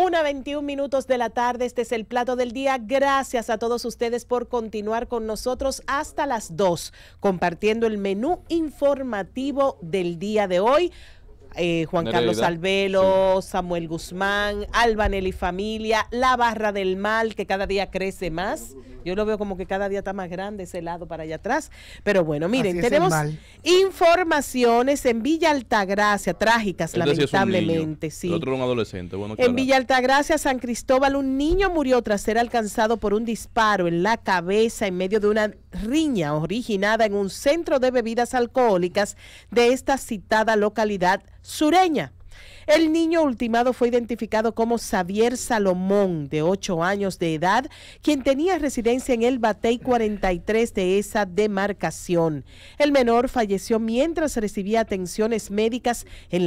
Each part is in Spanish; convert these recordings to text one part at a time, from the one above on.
Una 21 minutos de la tarde, este es el plato del día. Gracias a todos ustedes por continuar con nosotros hasta las 2, compartiendo el menú informativo del día de hoy. Eh, Juan Carlos Albelo, Samuel Guzmán, Albanelli Familia, La Barra del Mal, que cada día crece más. Yo lo veo como que cada día está más grande ese lado para allá atrás. Pero bueno, miren, tenemos informaciones en Villa Altagracia, trágicas, lamentablemente. Sí. un adolescente. en Villa Altagracia, San Cristóbal, un niño murió tras ser alcanzado por un disparo en la cabeza en medio de una riña originada en un centro de bebidas alcohólicas de esta citada localidad sureña. El niño ultimado fue identificado como Xavier Salomón, de 8 años de edad, quien tenía residencia en el Batey 43 de esa demarcación. El menor falleció mientras recibía atenciones médicas en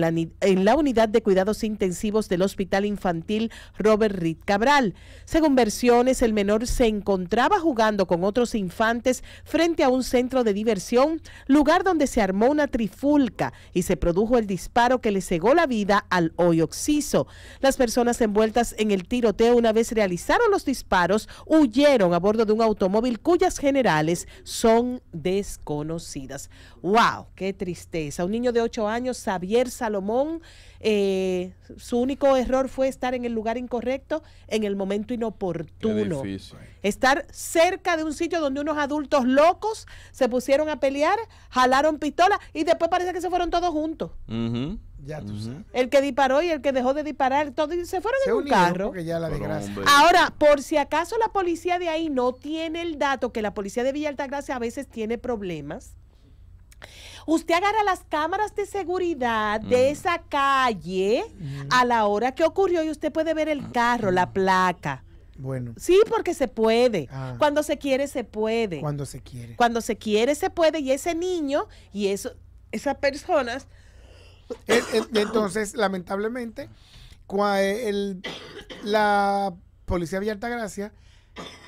la, unidad de cuidados intensivos del Hospital Infantil Robert Reed Cabral. Según versiones, el menor se encontraba jugando con otros infantes frente a un centro de diversión, lugar donde se armó una trifulca y se produjo el disparo que le cegó la vida al hoyo Oxiso. Las personas envueltas en el tiroteo una vez realizaron los disparos huyeron a bordo de un automóvil cuyas generales son desconocidas. ¡Wow! ¡Qué tristeza! Un niño de 8 años, Xavier Salomón, eh, su único error fue estar en el lugar incorrecto en el momento inoportuno. Estar cerca de un sitio donde unos adultos locos se pusieron a pelear, jalaron pistola y después parece que se fueron todos juntos. Ya tú El que disparó y el que dejó de disparar, todos se fueron en un carro. Ahora, por si acaso la policía de ahí no tiene el dato, que la policía de Villa Altagracia a veces tiene problemas. Usted agarra las cámaras de seguridad de mm. esa calle mm. a la hora que ocurrió y usted puede ver el carro, la mm. placa. Bueno. Sí, porque se puede. Ah. Cuando se quiere, se puede. Cuando se quiere. Cuando se quiere, se puede. Y ese niño y eso, esas personas entonces, lamentablemente, la policía Villalta Gracia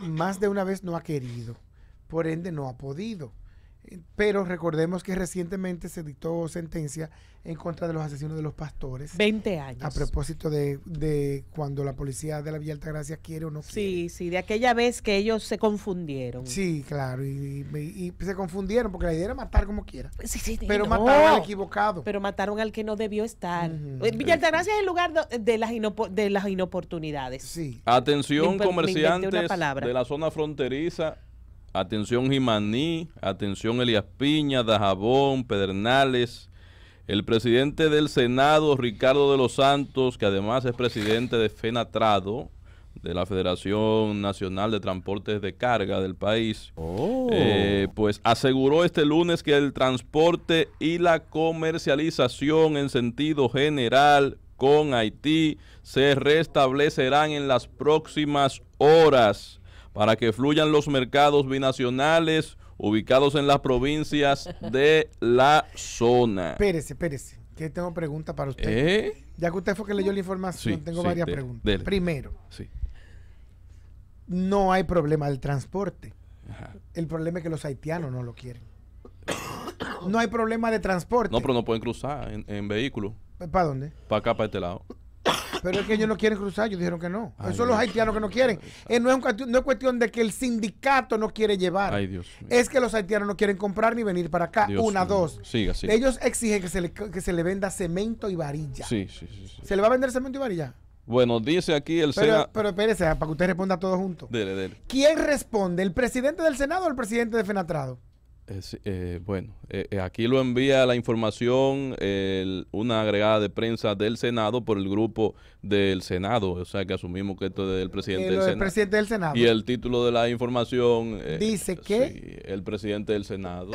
más de una vez no ha querido, por ende no ha podido. Pero recordemos que recientemente se dictó sentencia en contra de los asesinos de los pastores. 20 años. A propósito de, cuando la policía de la Villa Altagracia quiere o no sí, quiere. Sí, de aquella vez que ellos se confundieron. Sí, claro, y, se confundieron porque la idea era matar como quiera. Sí, sí, pero mataron al equivocado. Pero mataron al que no debió estar. Uh es el lugar de las, de las inoportunidades. Sí. Atención, comerciantes de la zona fronteriza Atención Jimaní, atención Elías Piña, Dajabón, Pedernales. El presidente del Senado, Ricardo de los Santos, que además es presidente de FENATRADO, de la Federación Nacional de Transportes de Carga del país, oh. eh, pues aseguró este lunes que el transporte y la comercialización en sentido general con Haití se restablecerán en las próximas horas para que fluyan los mercados binacionales ubicados en las provincias de la zona. Espérese, espérese, que tengo preguntas para usted. ¿Eh? Ya que usted fue que leyó la información, tengo varias preguntas. Primero, no hay problema del transporte. El problema es que los haitianos no lo quieren. no hay problema de transporte. No, pero no pueden cruzar en, en vehículo. ¿Para dónde? Para acá, para este lado. Pero es que ellos no quieren cruzar, ellos dijeron que no. son los haitianos que no quieren. Eh, no, es cuestión de que el sindicato no quiere llevar. Ay, Dios es que los haitianos no quieren comprar ni venir para acá. Una, dos. Ellos exigen que se, le, que se le venda cemento y varilla. Sí, sí, sí, ¿Se le va a vender cemento y varilla? Bueno, dice aquí el pero, Pero espérese, para que usted responda todo junto. Dele, dele. ¿Quién responde? ¿El presidente del Senado o el presidente de Fenatrado? Eh, eh, bueno, eh, aquí lo envía la información una agregada de prensa del Senado por el grupo del Senado, o sea que asumimos que esto es del presidente, del, Senado. presidente del, Senado. Y el título de la información dice que el presidente del Senado.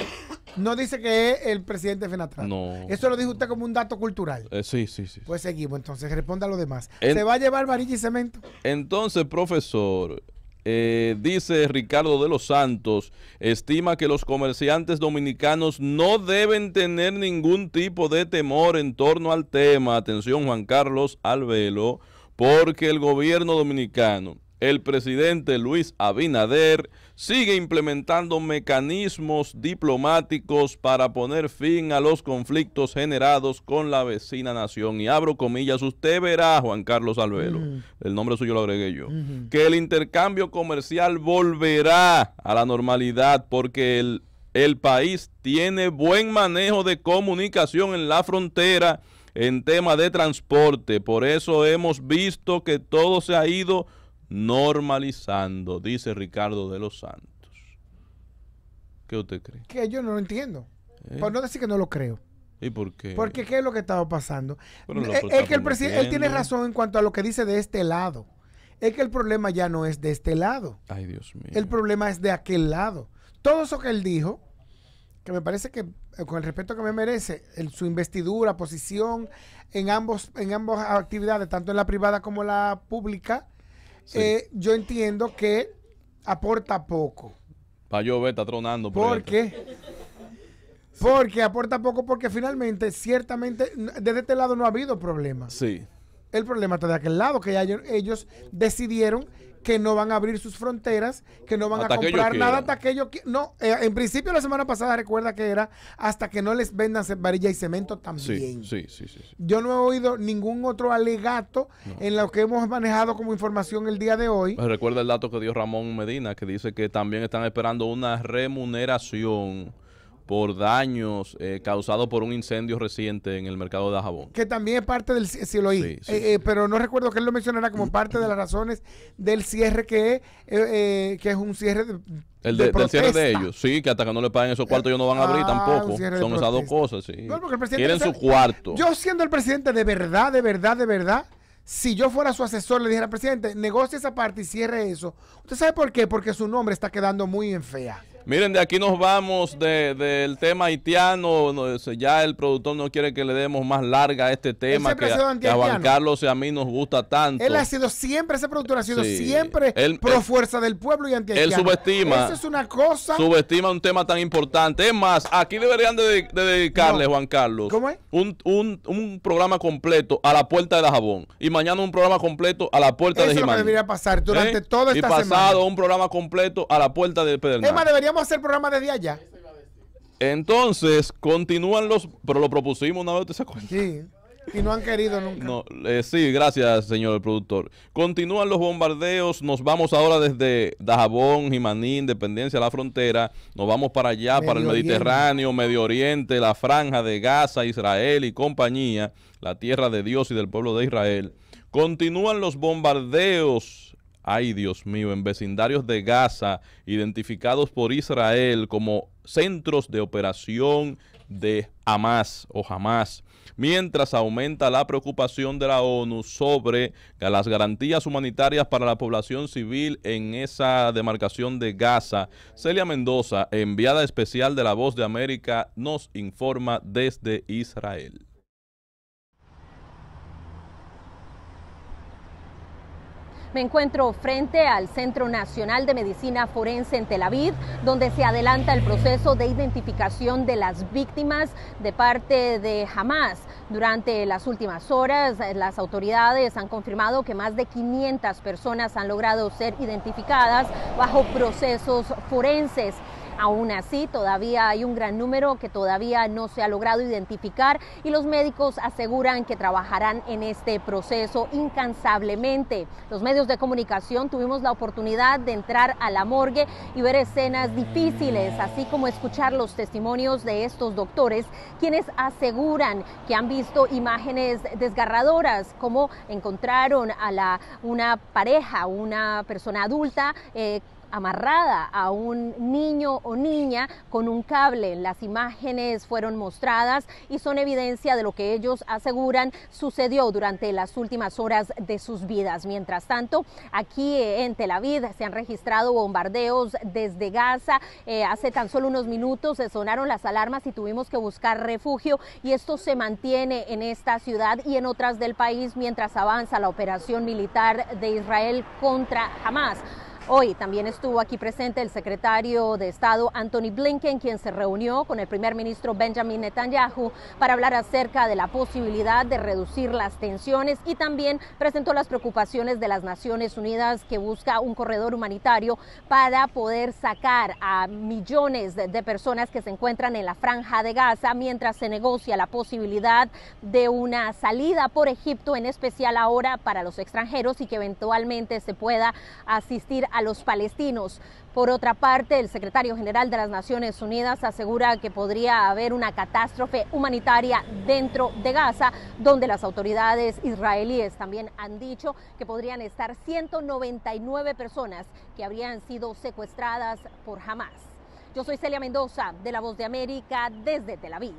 No dice que es el presidente de No. Eso lo dijo usted como un dato cultural. sí, sí, sí. Pues seguimos, entonces responda a lo demás. ¿Se va a llevar varilla y cemento? Entonces, profesor, eh, dice Ricardo de los Santos, estima que los comerciantes dominicanos no deben tener ningún tipo de temor en torno al tema. Atención Juan Carlos Alvelo, porque el gobierno dominicano el presidente Luis Abinader sigue implementando mecanismos diplomáticos para poner fin a los conflictos generados con la vecina nación. Y abro comillas, usted verá, Juan Carlos Alvelo, mm. el nombre suyo lo agregué yo, que el intercambio comercial volverá a la normalidad porque el, el país tiene buen manejo de comunicación en la frontera en tema de transporte. Por eso hemos visto que todo se ha ido normalizando, dice Ricardo de los Santos. ¿Qué usted cree? Que yo no lo entiendo. ¿Eh? Por no decir que no lo creo. ¿Y por qué? Porque qué es lo que estaba pasando. que el presidente, él tiene razón en cuanto a lo que dice de este lado. Es que el problema ya no es de este lado. Ay, Dios mío. El problema es de aquel lado. Todo eso que él dijo, que me parece que eh, con el respeto que me merece, su investidura, posición en ambos en ambas actividades, tanto en la privada como la pública, eh, yo entiendo que aporta poco. Para ver, está tronando. Por porque, porque aporta poco, porque finalmente, ciertamente, desde este lado no ha habido problema. Sí. El problema está de aquel lado, que ya ellos decidieron que no van a abrir sus fronteras, que no van a comprar nada hasta que ellos No, eh, en principio la semana pasada recuerda que era hasta que no les vendan varilla y cemento también. Sí, sí, sí, Yo no he oído ningún otro alegato en lo que hemos manejado como información el día de hoy. Pues recuerda el dato que dio Ramón Medina, que dice que también están esperando una remuneración por daños eh, causados por un incendio reciente en el mercado de jabón Que también es parte del si eh, eh, pero no recuerdo que él lo mencionara como parte de las razones del cierre que es, que es un cierre de, el de, cierre de ellos, sí, que hasta que no le paguen esos cuartos ah, ellos no van a abrir tampoco. Son esas dos cosas, sí. Quieren su cuarto. Yo siendo el presidente de verdad, de verdad, de verdad, si yo fuera su asesor, le dijera, presidente, negocia esa parte y cierre eso. ¿Usted sabe por qué? Porque su nombre está quedando muy en fea. Miren, de aquí nos vamos del tema haitiano. ya el productor no quiere que le demos más larga a este tema que, a Juan Carlos y a mí nos gusta tanto. Él ha sido siempre, ese productor ha sido siempre pro fuerza del pueblo y anti -haitiano. Él subestima. Eso es una cosa. Subestima un tema tan importante. Es más, aquí deberían de, dedicarle, Juan Carlos, Un, programa completo a la puerta de la jabón. Y mañana un programa completo a la puerta de Jimán. Eso debería pasar durante ¿Eh? toda esta semana. Y pasado un programa completo a la puerta de Pedro. Es más, deberíamos a hacer el programa desde allá. Entonces, continúan los. Pero lo propusimos una vez, ¿te se Sí. Y no han querido nunca. No, eh, sí, gracias, señor productor. Continúan los bombardeos. Nos vamos ahora desde Dajabón, Jimaní, Independencia, la frontera. Nos vamos para allá, para el Mediterráneo, Medio Oriente, la franja de Gaza, Israel y compañía, la tierra de Dios y del pueblo de Israel. Continúan los bombardeos ay Dios mío, en vecindarios de Gaza, identificados por Israel como centros de operación de Hamas o Hamas mientras aumenta la preocupación de la ONU sobre las garantías humanitarias para la población civil en esa demarcación de Gaza. Celia Mendoza, enviada especial de La Voz de América, nos informa desde Israel. Me encuentro frente al Centro Nacional de Medicina Forense en Tel Aviv, donde se adelanta el proceso de identificación de las víctimas de parte de Hamas. Durante las últimas horas, las autoridades han confirmado que más de 500 personas han logrado ser identificadas bajo procesos forenses. Aún así, todavía hay un gran número que todavía no se ha logrado identificar y los médicos aseguran que trabajarán en este proceso incansablemente. Los medios de comunicación tuvimos la oportunidad de entrar a la morgue y ver escenas difíciles, así como escuchar los testimonios de estos doctores, quienes aseguran que han visto imágenes desgarradoras, como encontraron a la, una pareja, una persona adulta, eh, amarrada a un niño o niña con un cable. Las imágenes fueron mostradas y son evidencia de lo que ellos aseguran sucedió durante las últimas horas de sus vidas. Mientras tanto, aquí en Tel Aviv se han registrado bombardeos desde Gaza. Eh, hace tan solo unos minutos se sonaron las alarmas y tuvimos que buscar refugio y esto se mantiene en esta ciudad y en otras del país mientras avanza la operación militar de Israel contra Hamas. Hoy también estuvo aquí presente el secretario de Estado Anthony Blinken, quien se reunió con el primer ministro Benjamin Netanyahu para hablar acerca de la posibilidad de reducir las tensiones y también presentó las preocupaciones de las Naciones Unidas que busca un corredor humanitario para poder sacar a millones de personas que se encuentran en la franja de Gaza mientras se negocia la posibilidad de una salida por Egipto, en especial ahora para los extranjeros y que eventualmente se pueda asistir a a los palestinos. Por otra parte, el secretario general de las Naciones Unidas asegura que podría haber una catástrofe humanitaria dentro de Gaza, donde las autoridades israelíes también han dicho que podrían estar 199 personas que habrían sido secuestradas por Hamas. Yo soy Celia Mendoza, de La Voz de América, desde Tel Aviv.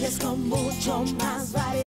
reyes muito mucho